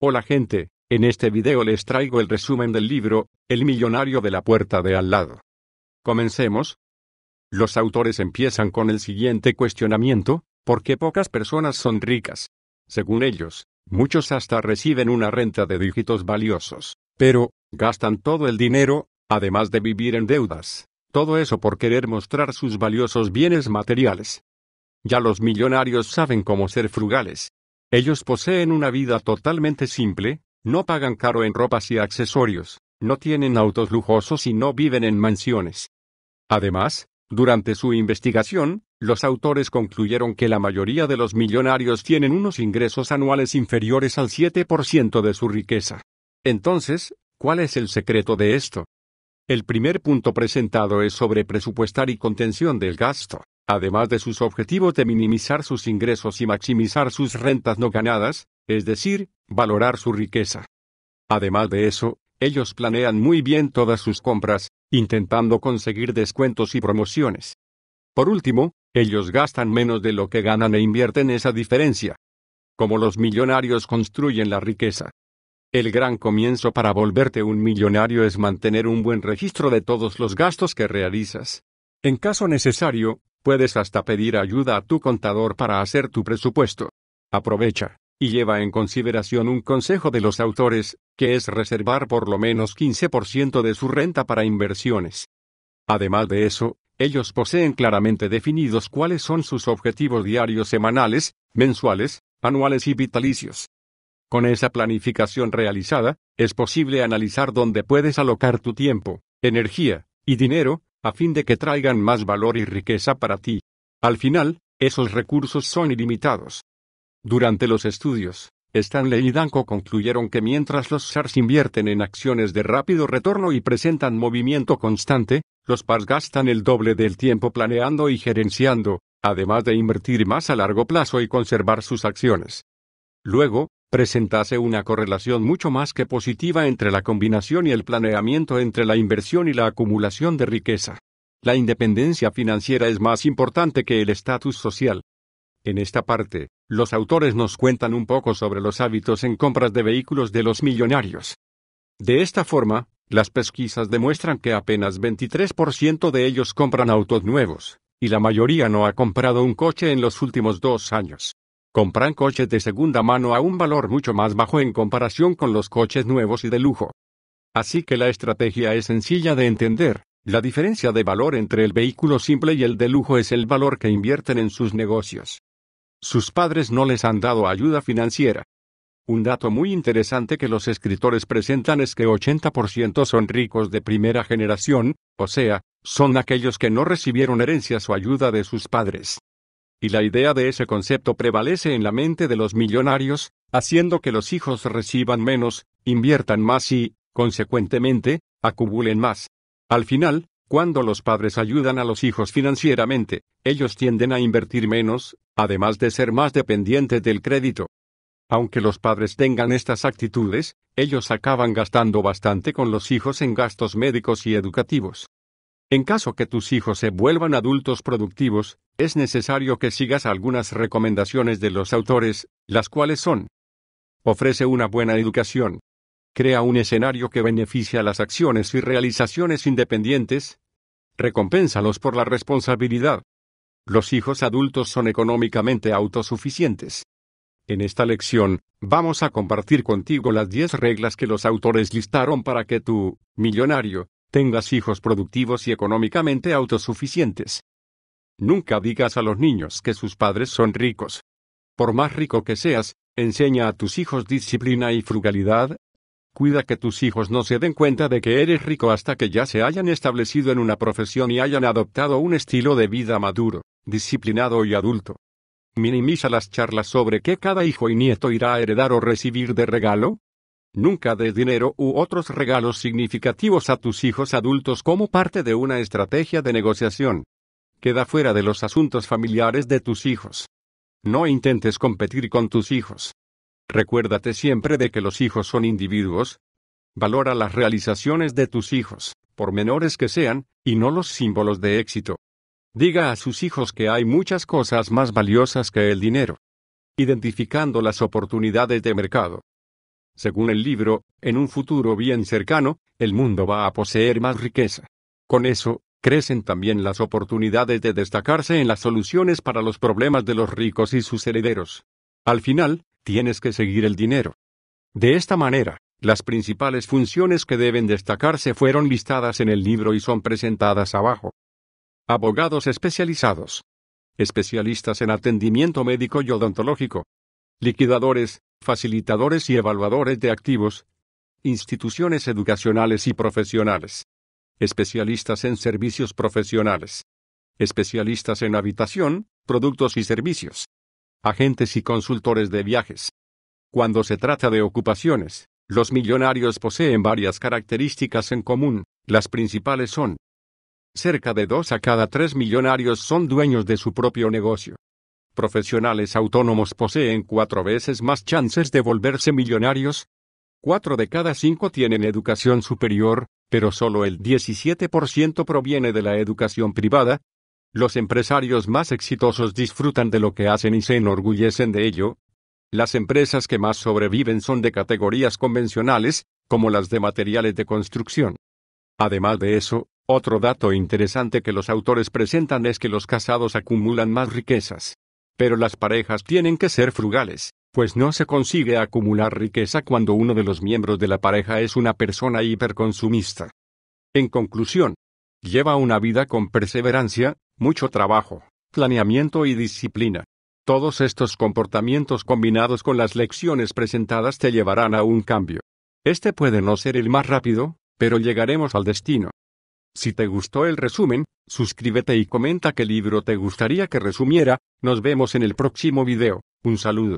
Hola gente, en este video les traigo el resumen del libro, El millonario de la puerta de al lado. Comencemos. Los autores empiezan con el siguiente cuestionamiento, ¿por qué pocas personas son ricas? Según ellos, muchos hasta reciben una renta de dígitos valiosos, pero, gastan todo el dinero, además de vivir en deudas, todo eso por querer mostrar sus valiosos bienes materiales. Ya los millonarios saben cómo ser frugales, ellos poseen una vida totalmente simple, no pagan caro en ropas y accesorios, no tienen autos lujosos y no viven en mansiones. Además, durante su investigación, los autores concluyeron que la mayoría de los millonarios tienen unos ingresos anuales inferiores al 7% de su riqueza. Entonces, ¿cuál es el secreto de esto? El primer punto presentado es sobre presupuestar y contención del gasto. Además de sus objetivos de minimizar sus ingresos y maximizar sus rentas no ganadas, es decir, valorar su riqueza. Además de eso, ellos planean muy bien todas sus compras, intentando conseguir descuentos y promociones. Por último, ellos gastan menos de lo que ganan e invierten esa diferencia. Como los millonarios construyen la riqueza. El gran comienzo para volverte un millonario es mantener un buen registro de todos los gastos que realizas. En caso necesario, Puedes hasta pedir ayuda a tu contador para hacer tu presupuesto. Aprovecha y lleva en consideración un consejo de los autores, que es reservar por lo menos 15% de su renta para inversiones. Además de eso, ellos poseen claramente definidos cuáles son sus objetivos diarios semanales, mensuales, anuales y vitalicios. Con esa planificación realizada, es posible analizar dónde puedes alocar tu tiempo, energía y dinero, a fin de que traigan más valor y riqueza para ti. Al final, esos recursos son ilimitados. Durante los estudios, Stanley y Danko concluyeron que mientras los SARS invierten en acciones de rápido retorno y presentan movimiento constante, los PARs gastan el doble del tiempo planeando y gerenciando, además de invertir más a largo plazo y conservar sus acciones. Luego, presentase una correlación mucho más que positiva entre la combinación y el planeamiento entre la inversión y la acumulación de riqueza. La independencia financiera es más importante que el estatus social. En esta parte, los autores nos cuentan un poco sobre los hábitos en compras de vehículos de los millonarios. De esta forma, las pesquisas demuestran que apenas 23% de ellos compran autos nuevos, y la mayoría no ha comprado un coche en los últimos dos años compran coches de segunda mano a un valor mucho más bajo en comparación con los coches nuevos y de lujo. Así que la estrategia es sencilla de entender. La diferencia de valor entre el vehículo simple y el de lujo es el valor que invierten en sus negocios. Sus padres no les han dado ayuda financiera. Un dato muy interesante que los escritores presentan es que 80% son ricos de primera generación, o sea, son aquellos que no recibieron herencias o ayuda de sus padres y la idea de ese concepto prevalece en la mente de los millonarios, haciendo que los hijos reciban menos, inviertan más y, consecuentemente, acumulen más. Al final, cuando los padres ayudan a los hijos financieramente, ellos tienden a invertir menos, además de ser más dependientes del crédito. Aunque los padres tengan estas actitudes, ellos acaban gastando bastante con los hijos en gastos médicos y educativos. En caso que tus hijos se vuelvan adultos productivos, es necesario que sigas algunas recomendaciones de los autores, las cuales son Ofrece una buena educación. Crea un escenario que beneficia las acciones y realizaciones independientes. Recompénsalos por la responsabilidad. Los hijos adultos son económicamente autosuficientes. En esta lección, vamos a compartir contigo las 10 reglas que los autores listaron para que tu millonario, tengas hijos productivos y económicamente autosuficientes. Nunca digas a los niños que sus padres son ricos. Por más rico que seas, enseña a tus hijos disciplina y frugalidad. Cuida que tus hijos no se den cuenta de que eres rico hasta que ya se hayan establecido en una profesión y hayan adoptado un estilo de vida maduro, disciplinado y adulto. Minimiza las charlas sobre qué cada hijo y nieto irá a heredar o recibir de regalo, Nunca des dinero u otros regalos significativos a tus hijos adultos como parte de una estrategia de negociación. Queda fuera de los asuntos familiares de tus hijos. No intentes competir con tus hijos. Recuérdate siempre de que los hijos son individuos. Valora las realizaciones de tus hijos, por menores que sean, y no los símbolos de éxito. Diga a sus hijos que hay muchas cosas más valiosas que el dinero. Identificando las oportunidades de mercado, según el libro, en un futuro bien cercano, el mundo va a poseer más riqueza. Con eso, crecen también las oportunidades de destacarse en las soluciones para los problemas de los ricos y sus herederos. Al final, tienes que seguir el dinero. De esta manera, las principales funciones que deben destacarse fueron listadas en el libro y son presentadas abajo. Abogados especializados. Especialistas en atendimiento médico y odontológico. Liquidadores, facilitadores y evaluadores de activos, instituciones educacionales y profesionales, especialistas en servicios profesionales, especialistas en habitación, productos y servicios, agentes y consultores de viajes. Cuando se trata de ocupaciones, los millonarios poseen varias características en común, las principales son Cerca de dos a cada tres millonarios son dueños de su propio negocio profesionales autónomos poseen cuatro veces más chances de volverse millonarios. Cuatro de cada cinco tienen educación superior, pero solo el 17% proviene de la educación privada. Los empresarios más exitosos disfrutan de lo que hacen y se enorgullecen de ello. Las empresas que más sobreviven son de categorías convencionales, como las de materiales de construcción. Además de eso, otro dato interesante que los autores presentan es que los casados acumulan más riquezas. Pero las parejas tienen que ser frugales, pues no se consigue acumular riqueza cuando uno de los miembros de la pareja es una persona hiperconsumista. En conclusión, lleva una vida con perseverancia, mucho trabajo, planeamiento y disciplina. Todos estos comportamientos combinados con las lecciones presentadas te llevarán a un cambio. Este puede no ser el más rápido, pero llegaremos al destino. Si te gustó el resumen, suscríbete y comenta qué libro te gustaría que resumiera, nos vemos en el próximo video, un saludo.